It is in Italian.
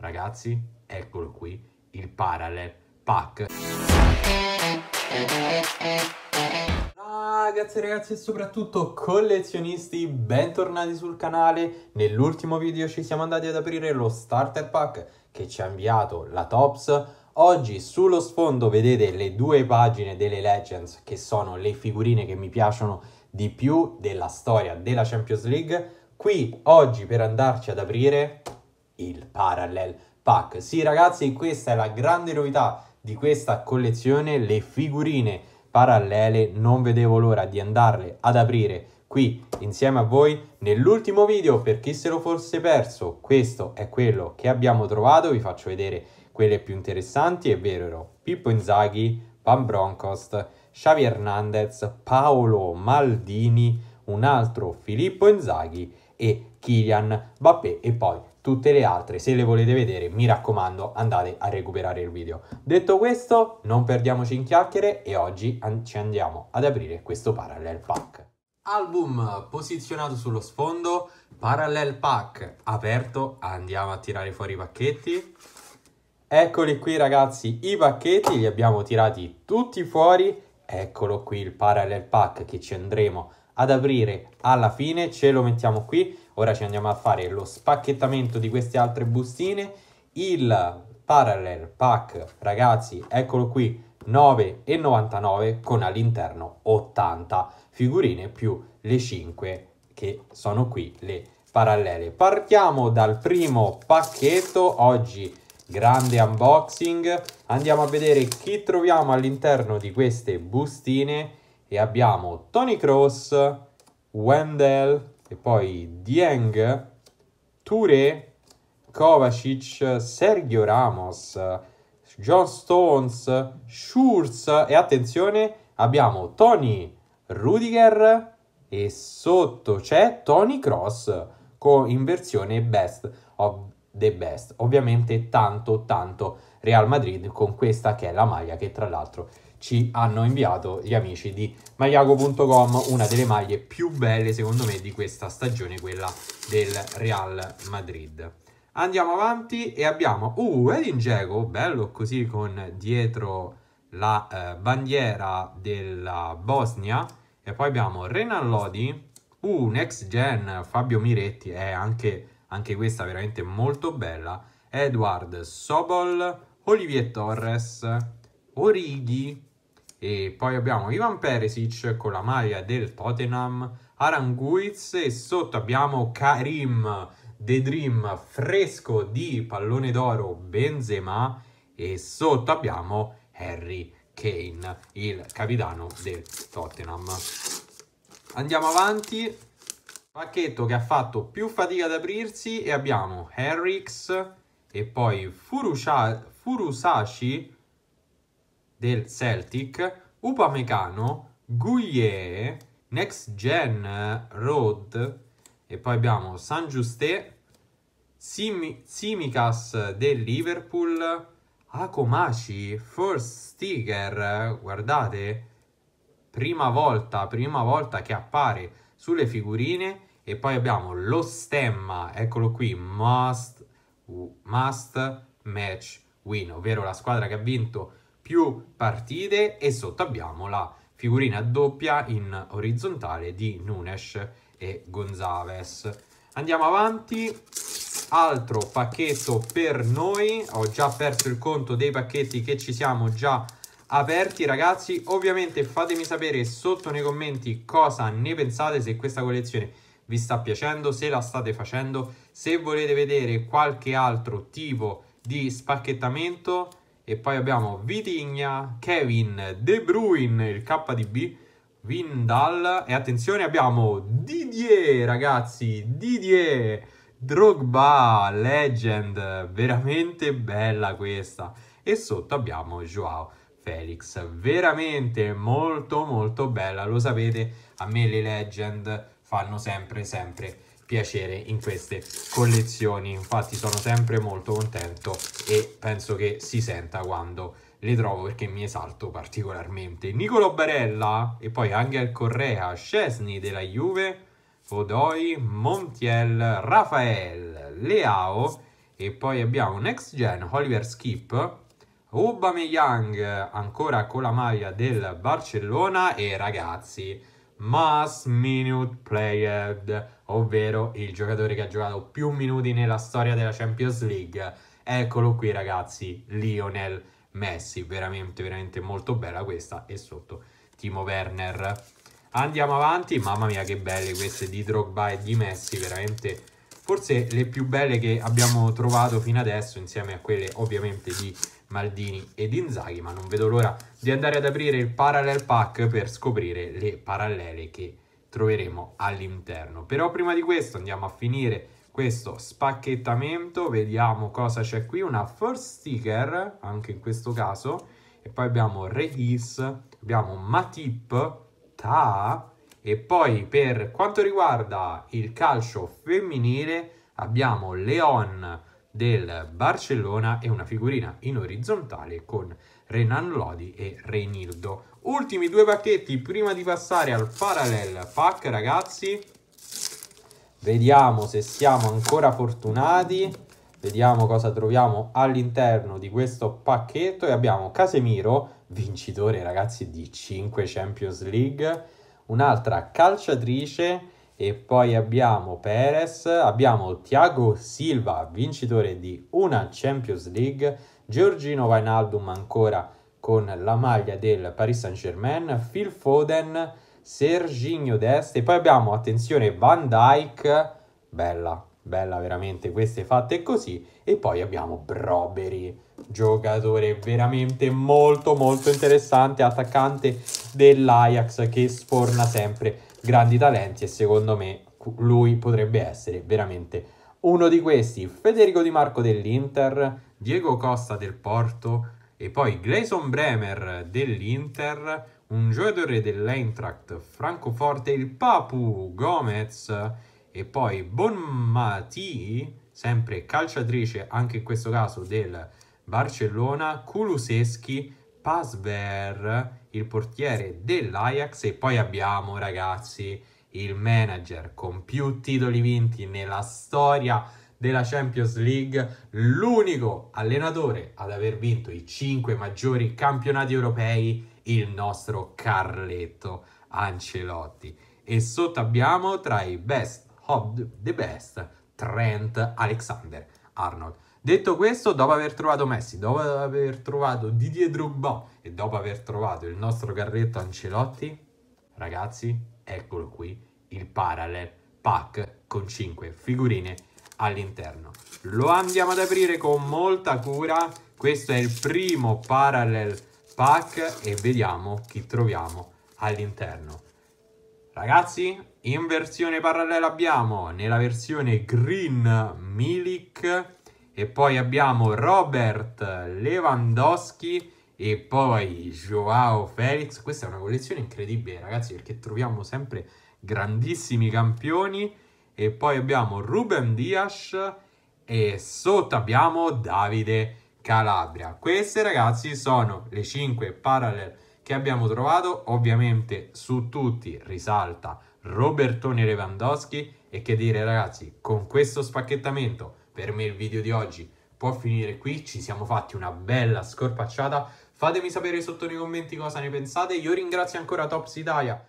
Ragazzi, eccolo qui, il Parallel Pack. Ah, ragazzi ragazzi e soprattutto collezionisti, bentornati sul canale. Nell'ultimo video ci siamo andati ad aprire lo Starter Pack che ci ha inviato la Tops. Oggi sullo sfondo vedete le due pagine delle Legends che sono le figurine che mi piacciono di più della storia della Champions League. Qui oggi per andarci ad aprire il Parallel Pack. Sì ragazzi, questa è la grande novità di questa collezione, le figurine parallele, non vedevo l'ora di andarle ad aprire qui insieme a voi nell'ultimo video per chi se lo fosse perso questo è quello che abbiamo trovato vi faccio vedere quelle più interessanti e vero Pippo Inzaghi, Van Broncost, Xavi Hernandez, Paolo Maldini, un altro Filippo Inzaghi e Kylian Bappé e poi Tutte le altre, se le volete vedere, mi raccomando, andate a recuperare il video. Detto questo, non perdiamoci in chiacchiere e oggi an- ci andiamo ad aprire questo Parallel Pack. Album posizionato sullo sfondo, Parallel Pack aperto, andiamo a tirare fuori i pacchetti. Eccoli qui ragazzi, i pacchetti li abbiamo tirati tutti fuori. Eccolo qui il Parallel Pack che ci andremo a ad aprire alla fine, ce lo mettiamo qui, ora ci andiamo a fare lo spacchettamento di queste altre bustine, il Parallel Pack, ragazzi, eccolo qui, 9,99 con all'interno 80 figurine più le 5 che sono qui le parallele. Partiamo dal primo pacchetto, oggi grande unboxing, andiamo a vedere chi troviamo all'interno di queste bustine e abbiamo Tony Cross, Wendell e poi Dieng, Touré, Kovacic, Sergio Ramos, John Stones, Schurz e attenzione abbiamo Tony Rudiger e sotto c'è Tony Cross con, in versione best of the best. Ovviamente tanto tanto Real Madrid con questa che è la maglia che tra l'altro ci hanno inviato gli amici di magliago.com, una delle maglie più belle secondo me di questa stagione, quella del Real Madrid. Andiamo avanti e abbiamo uh, Edin Dzeko, bello così con dietro la eh, bandiera della Bosnia e poi abbiamo Renan Lodi, uh, Next Gen, Fabio Miretti, è anche, anche questa veramente molto bella, Edward Sobol, Olivier Torres, Orighi, e poi abbiamo Ivan Peresic con la maglia del Tottenham, Aranguiz e sotto abbiamo Karim, The Dream, fresco di pallone d'oro Benzema e sotto abbiamo Harry Kane, il capitano del Tottenham. Andiamo avanti, pacchetto che ha fatto più fatica ad aprirsi e abbiamo Herrix e poi Furusa Furusashi del Celtic, Upamecano, Gouye, Next Gen Road e poi abbiamo San Giusté, Sim Simicas del Liverpool, Akomachi, First Sticker, guardate, prima volta, prima volta che appare sulle figurine e poi abbiamo lo stemma, eccolo qui, must, must match win, ovvero la squadra che ha vinto più partite e sotto abbiamo la figurina doppia in orizzontale di Nunes e Gonzales. Andiamo avanti, altro pacchetto per noi, ho già aperto il conto dei pacchetti che ci siamo già aperti ragazzi, ovviamente fatemi sapere sotto nei commenti cosa ne pensate, se questa collezione vi sta piacendo, se la state facendo, se volete vedere qualche altro tipo di spacchettamento e poi abbiamo Vitigna, Kevin, De Bruyne, il KDB, Vindal. E attenzione, abbiamo Didier, ragazzi, Didier, Drogba, Legend. Veramente bella questa. E sotto abbiamo Joao Felix. Veramente molto molto bella, lo sapete, a me le Legend fanno sempre sempre piacere in queste collezioni. Infatti sono sempre molto contento e penso che si senta quando le trovo perché mi esalto particolarmente. Nicolo Barella e poi Angel Correa, Scesni della Juve, Odoi, Montiel, Rafael, Leao e poi abbiamo Next gen Oliver Skip, Aubameyang ancora con la maglia del Barcellona e ragazzi, Mass Minute Played ovvero il giocatore che ha giocato più minuti nella storia della Champions League. Eccolo qui ragazzi, Lionel Messi, veramente veramente molto bella questa e sotto Timo Werner. Andiamo avanti, mamma mia che belle queste di Drogba e di Messi, veramente forse le più belle che abbiamo trovato fino adesso insieme a quelle ovviamente di Maldini e Inzaghi, ma non vedo l'ora di andare ad aprire il parallel pack per scoprire le parallele che troveremo all'interno. Però prima di questo andiamo a finire questo spacchettamento, vediamo cosa c'è qui, una first sticker, anche in questo caso, e poi abbiamo Regis, abbiamo Matip, Ta, e poi per quanto riguarda il calcio femminile abbiamo Leon del Barcellona e una figurina in orizzontale con Renan Lodi e Reinildo. Ultimi due pacchetti prima di passare al parallel pack, ragazzi. Vediamo se siamo ancora fortunati. Vediamo cosa troviamo all'interno di questo pacchetto. E abbiamo Casemiro, vincitore, ragazzi, di 5 Champions League. Un'altra calciatrice. E poi abbiamo Perez, abbiamo Thiago Silva, vincitore di una Champions League. Giorgino Vainaldum ancora con la maglia del Paris Saint-Germain, Phil Foden, Serginho Dest e poi abbiamo, attenzione, Van Dyke, bella, bella veramente queste fatte così e poi abbiamo Brobery giocatore veramente molto molto interessante attaccante dell'Ajax che sforna sempre grandi talenti e secondo me lui potrebbe essere veramente uno di questi Federico Di Marco dell'Inter Diego Costa del Porto e poi Gleison Bremer dell'Inter, un giocatore dell'Eintracht, Francoforte, il Papu Gomez e poi Bonmati, sempre calciatrice anche in questo caso del Barcellona, Kuluseschi, Pasver, il portiere dell'Ajax e poi abbiamo ragazzi il manager con più titoli vinti nella storia della Champions League, l'unico allenatore ad aver vinto i cinque maggiori campionati europei, il nostro Carletto Ancelotti. E sotto abbiamo tra i best of the best Trent Alexander Arnold. Detto questo, dopo aver trovato Messi, dopo aver trovato Didier Drogba e dopo aver trovato il nostro Carletto Ancelotti, ragazzi, eccolo qui il parallel pack con 5 figurine all'interno. Lo andiamo ad aprire con molta cura. Questo è il primo parallel pack e vediamo chi troviamo all'interno. Ragazzi, in versione parallela abbiamo nella versione Green Milik e poi abbiamo Robert Lewandowski e poi Joao Felix. Questa è una collezione incredibile, ragazzi, perché troviamo sempre grandissimi campioni e poi abbiamo Ruben Dias e sotto abbiamo Davide Calabria. Queste ragazzi sono le 5 parallel che abbiamo trovato, ovviamente su tutti risalta Robertone Lewandowski e che dire ragazzi, con questo spacchettamento per me il video di oggi può finire qui, ci siamo fatti una bella scorpacciata, fatemi sapere sotto nei commenti cosa ne pensate, io ringrazio ancora Tops Italia.